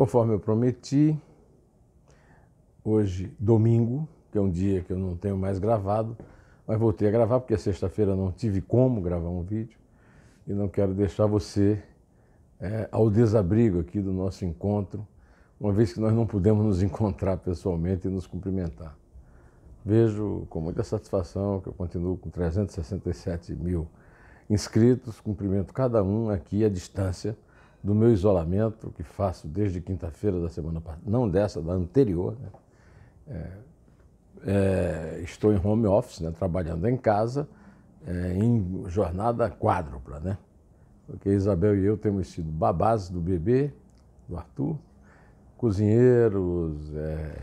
Conforme eu prometi, hoje, domingo, que é um dia que eu não tenho mais gravado, mas voltei a gravar porque sexta-feira não tive como gravar um vídeo e não quero deixar você é, ao desabrigo aqui do nosso encontro, uma vez que nós não pudemos nos encontrar pessoalmente e nos cumprimentar. Vejo com muita satisfação que eu continuo com 367 mil inscritos, cumprimento cada um aqui à distância do meu isolamento, que faço desde quinta-feira da semana passada, não dessa, da anterior. Né? É, é, estou em home office, né? trabalhando em casa, é, em jornada quádrupla, né? Porque Isabel e eu temos sido babás do bebê, do Arthur, cozinheiros, é,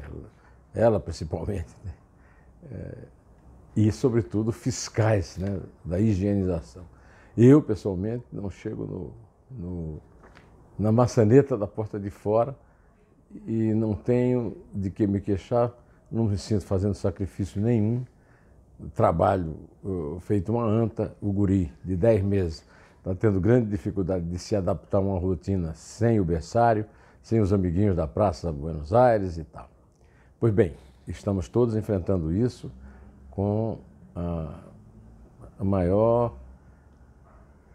ela principalmente, né? É, e, sobretudo, fiscais né? da higienização. Eu, pessoalmente, não chego no, no, na maçaneta da porta de fora e não tenho de que me queixar, não me sinto fazendo sacrifício nenhum. Trabalho feito uma anta, o guri, de 10 meses, está tendo grande dificuldade de se adaptar a uma rotina sem o berçário, sem os amiguinhos da Praça Buenos Aires e tal. Pois bem, estamos todos enfrentando isso com a maior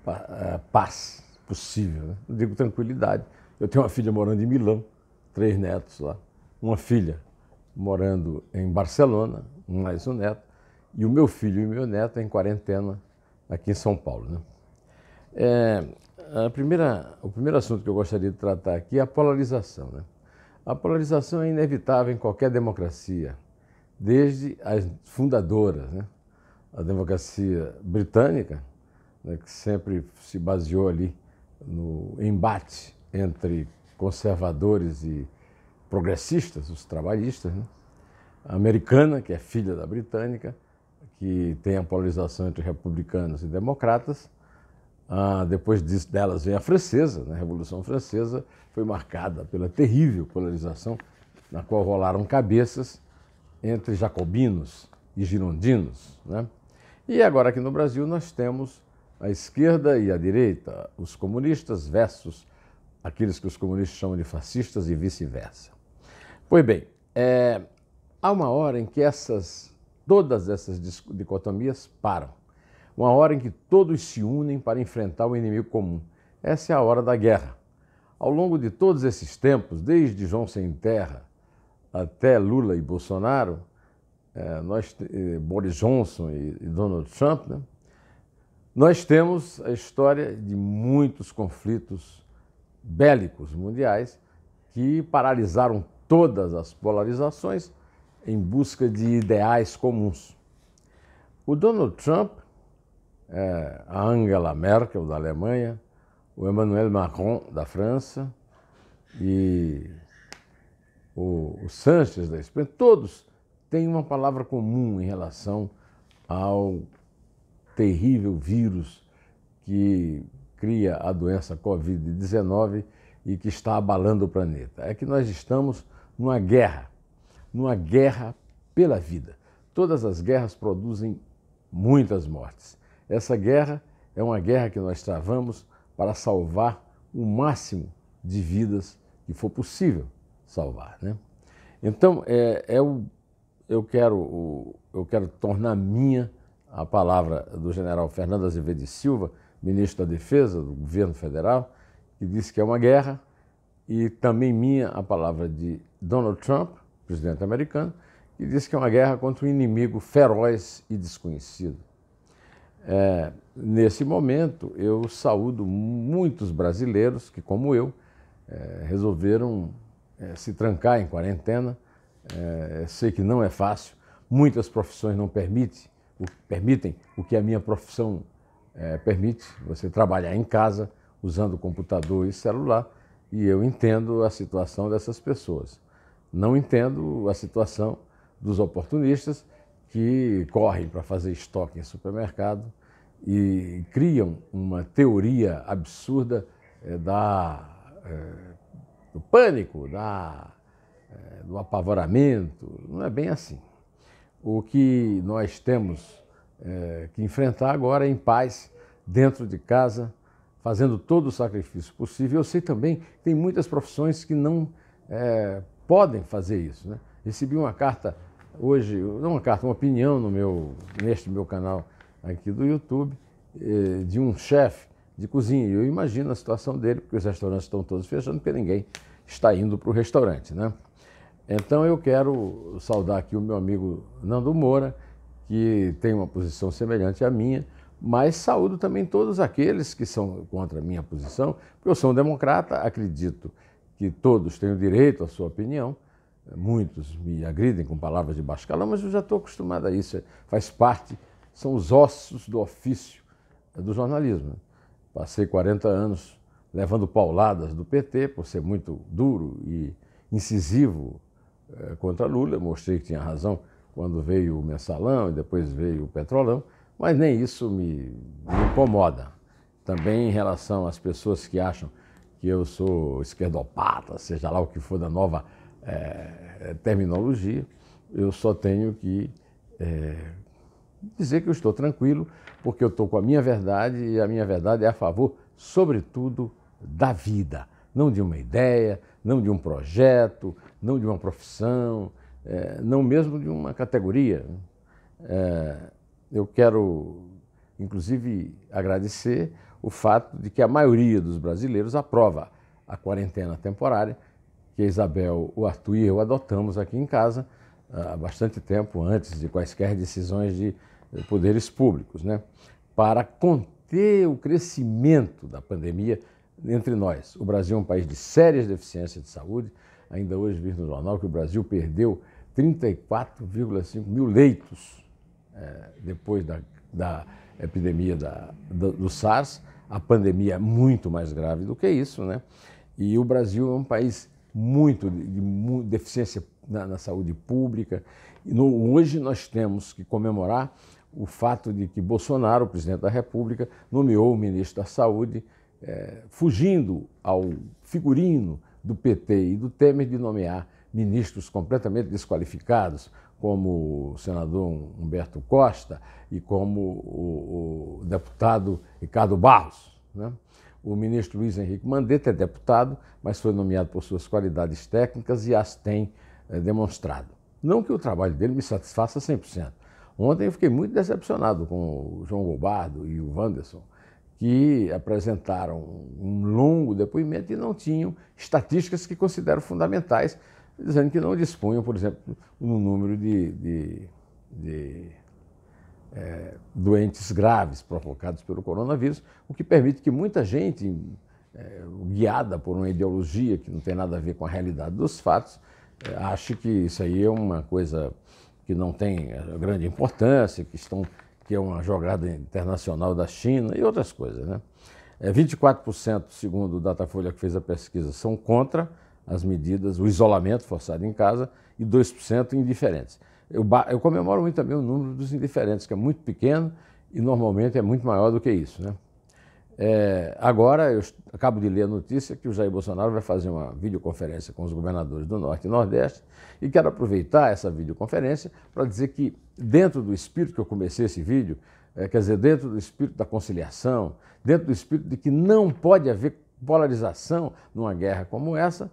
eh, paz possível. Né? Eu digo tranquilidade. Eu tenho uma filha morando em Milão, três netos lá. Uma filha morando em Barcelona, mais um neto. E o meu filho e o meu neto em quarentena aqui em São Paulo. Né? É, a primeira, o primeiro assunto que eu gostaria de tratar aqui é a polarização. Né? A polarização é inevitável em qualquer democracia, desde as fundadoras. Né? A democracia britânica, né, que sempre se baseou ali no embate entre conservadores e progressistas, os trabalhistas, né? a americana, que é filha da britânica, que tem a polarização entre republicanos e democratas. Ah, depois disso, delas vem a francesa, né? a Revolução Francesa foi marcada pela terrível polarização na qual rolaram cabeças entre jacobinos e girondinos. Né? E agora aqui no Brasil nós temos a esquerda e a direita, os comunistas versus aqueles que os comunistas chamam de fascistas e vice-versa. Pois bem, é, há uma hora em que essas, todas essas dicotomias param. Uma hora em que todos se unem para enfrentar o inimigo comum. Essa é a hora da guerra. Ao longo de todos esses tempos, desde João Sem Terra até Lula e Bolsonaro, é, nós, eh, Boris Johnson e, e Donald Trump, né, nós temos a história de muitos conflitos bélicos mundiais que paralisaram todas as polarizações em busca de ideais comuns. O Donald Trump, é, a Angela Merkel da Alemanha, o Emmanuel Macron da França e o, o Sanches da Espanha, todos têm uma palavra comum em relação ao terrível vírus que cria a doença Covid-19 e que está abalando o planeta. É que nós estamos numa guerra, numa guerra pela vida. Todas as guerras produzem muitas mortes. Essa guerra é uma guerra que nós travamos para salvar o máximo de vidas que for possível salvar. Né? Então, é, é o, eu, quero, o, eu quero tornar minha a palavra do general Fernando Azevedo de Silva, ministro da Defesa do governo federal, que disse que é uma guerra, e também minha a palavra de Donald Trump, presidente americano, que disse que é uma guerra contra um inimigo feroz e desconhecido. É, nesse momento, eu saúdo muitos brasileiros que, como eu, é, resolveram é, se trancar em quarentena. É, sei que não é fácil, muitas profissões não permitem o, permitem o que a minha profissão é, permite, você trabalhar em casa usando computador e celular, e eu entendo a situação dessas pessoas. Não entendo a situação dos oportunistas que correm para fazer estoque em supermercado e criam uma teoria absurda é, da, é, do pânico, da, é, do apavoramento. Não é bem assim o que nós temos é, que enfrentar agora é em paz, dentro de casa, fazendo todo o sacrifício possível. Eu sei também que tem muitas profissões que não é, podem fazer isso. Né? Recebi uma carta hoje, não uma carta, uma opinião no meu, neste meu canal aqui do YouTube, é, de um chefe de cozinha. Eu imagino a situação dele, porque os restaurantes estão todos fechando, porque ninguém está indo para o restaurante, né? Então eu quero saudar aqui o meu amigo Nando Moura, que tem uma posição semelhante à minha, mas saúdo também todos aqueles que são contra a minha posição, porque eu sou um democrata, acredito que todos têm o direito à sua opinião. Muitos me agridem com palavras de baixo calão, mas eu já estou acostumado a isso, faz parte, são os ossos do ofício do jornalismo. Passei 40 anos levando pauladas do PT por ser muito duro e incisivo eh, contra Lula, mostrei que tinha razão quando veio o mensalão e depois veio o petrolão, mas nem isso me, me incomoda. Também em relação às pessoas que acham que eu sou esquerdopata, seja lá o que for da nova é, terminologia, eu só tenho que é, dizer que eu estou tranquilo, porque eu estou com a minha verdade e a minha verdade é a favor, sobretudo, da vida, não de uma ideia, não de um projeto, não de uma profissão, é, não mesmo de uma categoria. É, eu quero, inclusive, agradecer o fato de que a maioria dos brasileiros aprova a quarentena temporária, que a Isabel, o Arthur e eu adotamos aqui em casa ah, há bastante tempo antes de quaisquer decisões de eh, poderes públicos, né? para conter o crescimento da pandemia entre nós. O Brasil é um país de sérias deficiências de saúde, ainda hoje vi no jornal que o Brasil perdeu 34,5 mil leitos é, depois da, da epidemia da, do, do SARS. A pandemia é muito mais grave do que isso, né? E o Brasil é um país muito de, de deficiência na, na, saúde pública. No, hoje nós temos que comemorar o fato de que Bolsonaro, presidente da República, nomeou o ministro da Saúde, é, fugindo ao figurino do PT e do Temer de nomear ministros completamente desqualificados, como o senador Humberto Costa e como o, o deputado Ricardo Barros. Né? O ministro Luiz Henrique Mandetta é deputado, mas foi nomeado por suas qualidades técnicas e as tem é, demonstrado. Não que o trabalho dele me satisfaça 100%. Ontem eu fiquei muito decepcionado com o João Gobardo e o Wanderson, que apresentaram um longo depoimento e não tinham estatísticas que considero fundamentais, dizendo que não dispunham, por exemplo, no número de, de, de é, doentes graves provocados pelo coronavírus, o que permite que muita gente, é, guiada por uma ideologia que não tem nada a ver com a realidade dos fatos, é, ache que isso aí é uma coisa que não tem grande importância, que estão que é uma jogada internacional da China e outras coisas. Né? É, 24%, segundo o Datafolha que fez a pesquisa, são contra as medidas, o isolamento forçado em casa e 2% indiferentes. Eu, eu comemoro muito também o número dos indiferentes, que é muito pequeno e normalmente é muito maior do que isso. Né? É, agora, eu acabo de ler a notícia que o Jair Bolsonaro vai fazer uma videoconferência com os governadores do Norte e Nordeste e quero aproveitar essa videoconferência para dizer que, dentro do espírito que eu comecei esse vídeo, é, quer dizer, dentro do espírito da conciliação, dentro do espírito de que não pode haver polarização numa guerra como essa,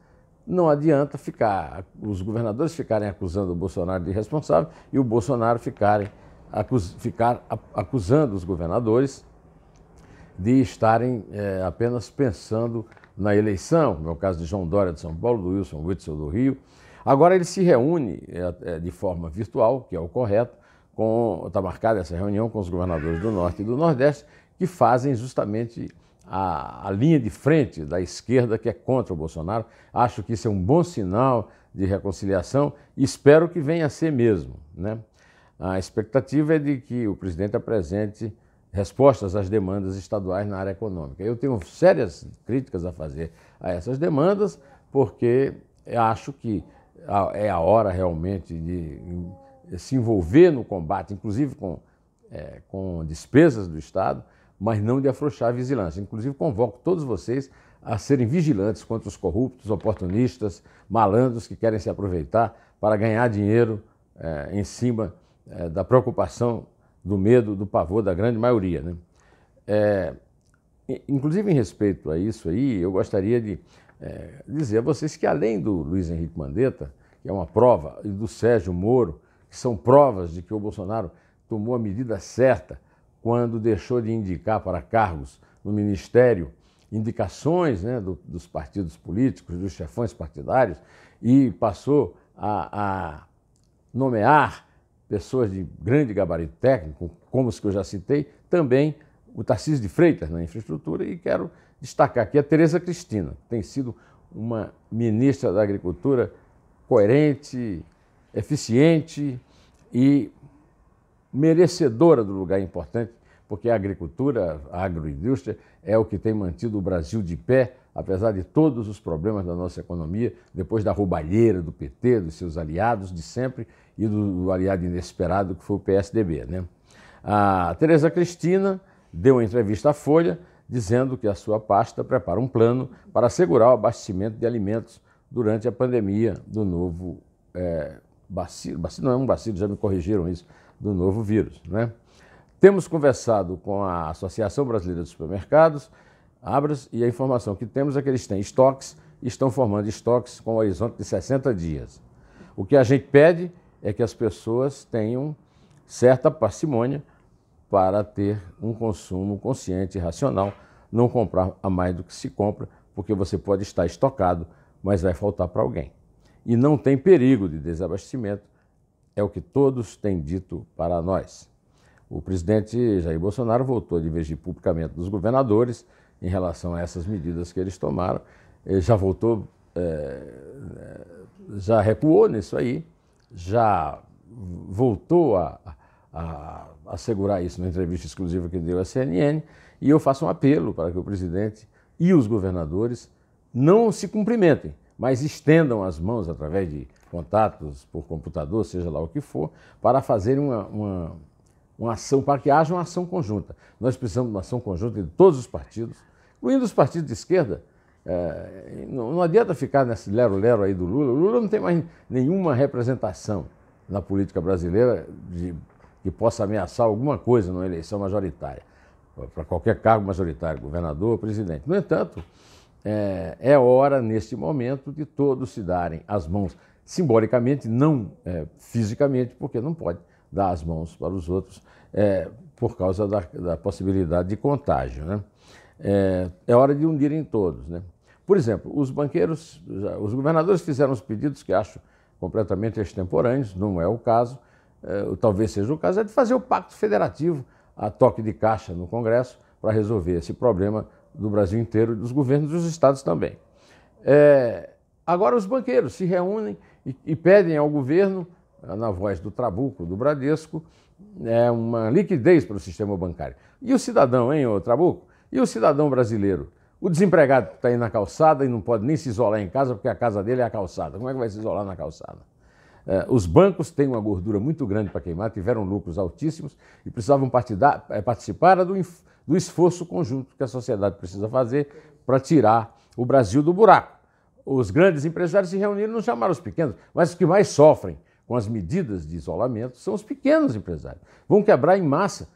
não adianta ficar os governadores ficarem acusando o Bolsonaro de irresponsável e o Bolsonaro ficarem acus, ficar acusando os governadores de estarem é, apenas pensando na eleição, no caso de João Dória de São Paulo, do Wilson Witzel do Rio. Agora ele se reúne é, é de forma virtual, que é o correto, está marcada essa reunião com os governadores do Norte e do Nordeste, que fazem justamente a, a, linha de frente da esquerda que é contra o Bolsonaro. Acho que isso é um bom sinal de reconciliação e espero que venha a ser mesmo. Né? A expectativa é de que o presidente apresente respostas às demandas estaduais na área econômica. Eu tenho sérias críticas a fazer a essas demandas, porque acho que é a hora realmente de se envolver no combate, inclusive com, é, com despesas do Estado, mas não de afrouxar a vigilância. Inclusive, convoco todos vocês a serem vigilantes contra os corruptos, oportunistas, malandros que querem se aproveitar para ganhar dinheiro é, em cima é, da preocupação do medo, do pavor da grande maioria. Né? É, inclusive, em respeito a isso aí, eu gostaria de é, dizer a vocês que, além do Luiz Henrique Mandetta, que é uma prova, e do Sérgio Moro, que são provas de que o Bolsonaro tomou a medida certa quando deixou de indicar para cargos no Ministério indicações né, do, dos partidos políticos, dos chefões partidários, e passou a, a nomear pessoas de grande gabarito técnico, como os que eu já citei, também o Tarcísio de Freitas na infraestrutura e quero destacar aqui a Tereza Cristina, que tem sido uma ministra da Agricultura coerente, eficiente e merecedora do lugar importante, porque a agricultura, a agroindústria, é o que tem mantido o Brasil de pé, apesar de todos os problemas da nossa economia, depois da roubalheira do PT, dos seus aliados de sempre e do, do aliado inesperado que foi o PSDB. Né? A Tereza Cristina deu uma entrevista à Folha dizendo que a sua pasta prepara um plano para assegurar o abastecimento de alimentos durante a pandemia do novo é, bacilo, bacilo, não é um bacilo, já me corrigiram isso, do novo vírus. Né? Temos conversado com a Associação Brasileira de Supermercados, Abras, e a informação que temos é que eles têm estoques, estão formando estoques com um horizonte de 60 dias. O que a gente pede é que as pessoas tenham certa parcimônia para ter um consumo consciente e racional, não comprar a mais do que se compra, porque você pode estar estocado, mas vai faltar para alguém. E não tem perigo de desabastecimento, é o que todos têm dito para nós. O presidente Jair Bolsonaro voltou a divergir publicamente dos governadores em relação a essas medidas que eles tomaram. Ele já voltou, é, já recuou nisso aí, já voltou a, a assegurar isso na entrevista exclusiva que deu à CNN, e eu faço um apelo para que o presidente e os governadores não se cumprimentem, mas estendam as mãos através de contatos por computador, seja lá o que for, para fazer uma, uma, uma ação, para que haja uma ação conjunta. Nós precisamos de uma ação conjunta de todos os partidos, incluindo os partidos de esquerda, é, não, não, adianta ficar nesse lero-lero aí do Lula. O Lula não tem mais nenhuma representação na política brasileira de, que possa ameaçar alguma coisa numa eleição majoritária, para qualquer cargo majoritário, governador, presidente. No entanto, é, é, hora, neste momento, de todos se darem as mãos, simbolicamente, não é, fisicamente, porque não pode dar as mãos para os outros é, por causa da, da possibilidade de contágio. Né? é, é hora de unirem todos. Né? Por exemplo, os banqueiros, os governadores fizeram os pedidos que acho completamente extemporâneos, não é o caso, é, talvez seja o caso, é de fazer o pacto federativo a toque de caixa no Congresso para resolver esse problema do Brasil inteiro, dos governos dos estados também. É, agora os banqueiros se reúnem e, e, pedem ao governo, na voz do Trabuco, do Bradesco, é, uma liquidez para o sistema bancário. E o cidadão, hein, o Trabuco? E o cidadão brasileiro? O desempregado está aí na calçada e não pode nem se isolar em casa porque a casa dele é a calçada. Como é que vai se isolar na calçada? É, os bancos têm uma gordura muito grande para queimar, tiveram lucros altíssimos e precisavam é, participar do, do esforço conjunto que a sociedade precisa fazer para tirar o Brasil do buraco. Os grandes empresários se reuniram, não chamaram os pequenos, mas os que mais sofrem com as medidas de isolamento são os pequenos empresários. Vão quebrar em massa,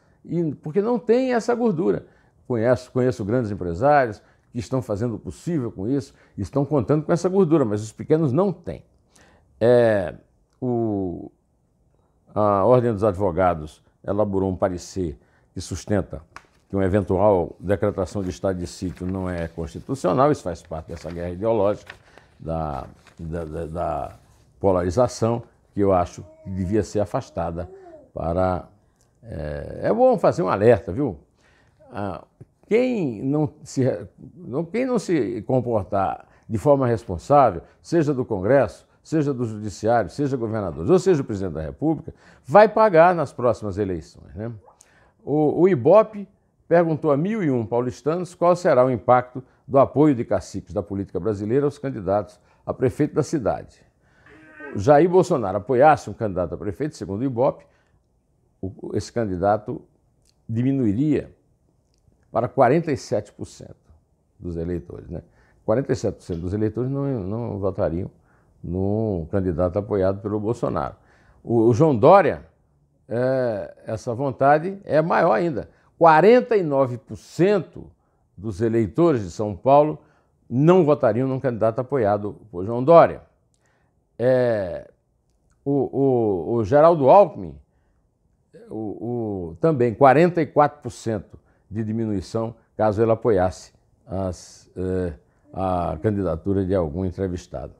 porque não tem essa gordura. Conheço, conheço grandes empresários que estão fazendo o possível com isso, estão contando com essa gordura, mas os pequenos não têm. É, o, a Ordem dos Advogados elaborou um parecer que sustenta que uma eventual decretação de estado de sítio não é constitucional, isso faz parte dessa guerra ideológica, da, da, da polarização, que eu acho que devia ser afastada para. É, é bom fazer um alerta, viu? Ah, quem, não se, quem não se comportar de forma responsável, seja do Congresso, seja do Judiciário, seja governadores, ou seja o presidente da República, vai pagar nas próximas eleições. Né? O, o IBOP perguntou a 1.001 paulistanos qual será o impacto do apoio de caciques da política brasileira aos candidatos a prefeito da cidade. Jair Bolsonaro apoiasse um candidato a prefeito, segundo o IBOP, esse candidato diminuiria para 47% dos eleitores. Né? 47% dos eleitores não, não votariam num candidato apoiado pelo Bolsonaro. O, o João Dória, é, essa vontade é maior ainda. 49% dos eleitores de São Paulo não votariam num candidato apoiado por João Dória. É, o, o, o, Geraldo Alckmin, o, também 44% de diminuição caso ele apoiasse as, eh, a candidatura de algum entrevistado.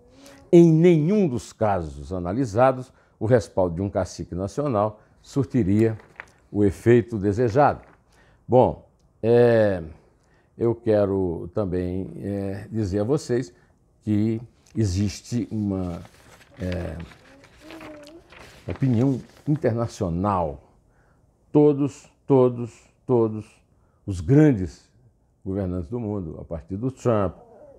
Em nenhum dos casos analisados, o respaldo de um cacique nacional surtiria o efeito desejado. Bom, é, eu quero também é, dizer a vocês que existe uma é, opinião internacional. Todos, todos, todos os grandes governantes do mundo, a partir do Trump,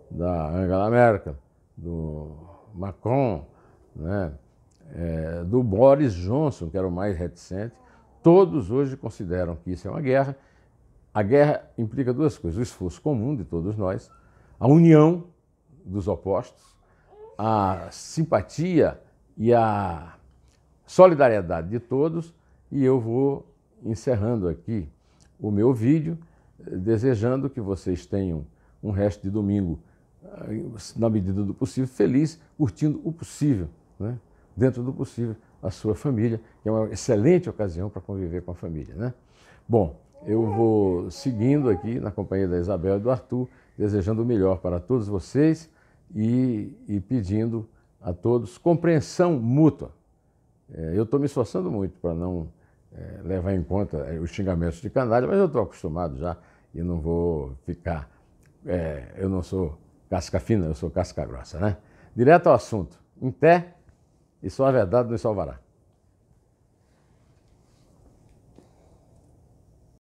da Angela Merkel, do Macron, né, é, do Boris Johnson, que era o mais reticente, todos hoje consideram que isso é uma guerra. A guerra implica duas coisas: o esforço comum de todos nós, a união dos opostos, a simpatia e a solidariedade de todos. E eu vou encerrando aqui o meu vídeo, eh, desejando que vocês tenham um resto de domingo, ah, na medida do possível, feliz, curtindo o possível, né? dentro do possível, a sua família, que é uma excelente ocasião para conviver com a família. Né? Bom, eu vou seguindo aqui na companhia da Isabel e do Arthur, desejando o melhor para todos vocês e, e pedindo a todos compreensão mútua. É, eu estou me esforçando muito para não é, levar em conta é, os xingamentos de canalha, mas eu estou acostumado já e não vou ficar. É, eu não sou casca fina, eu sou casca grossa, né? Direto ao assunto. Em pé, e só a verdade nos salvará.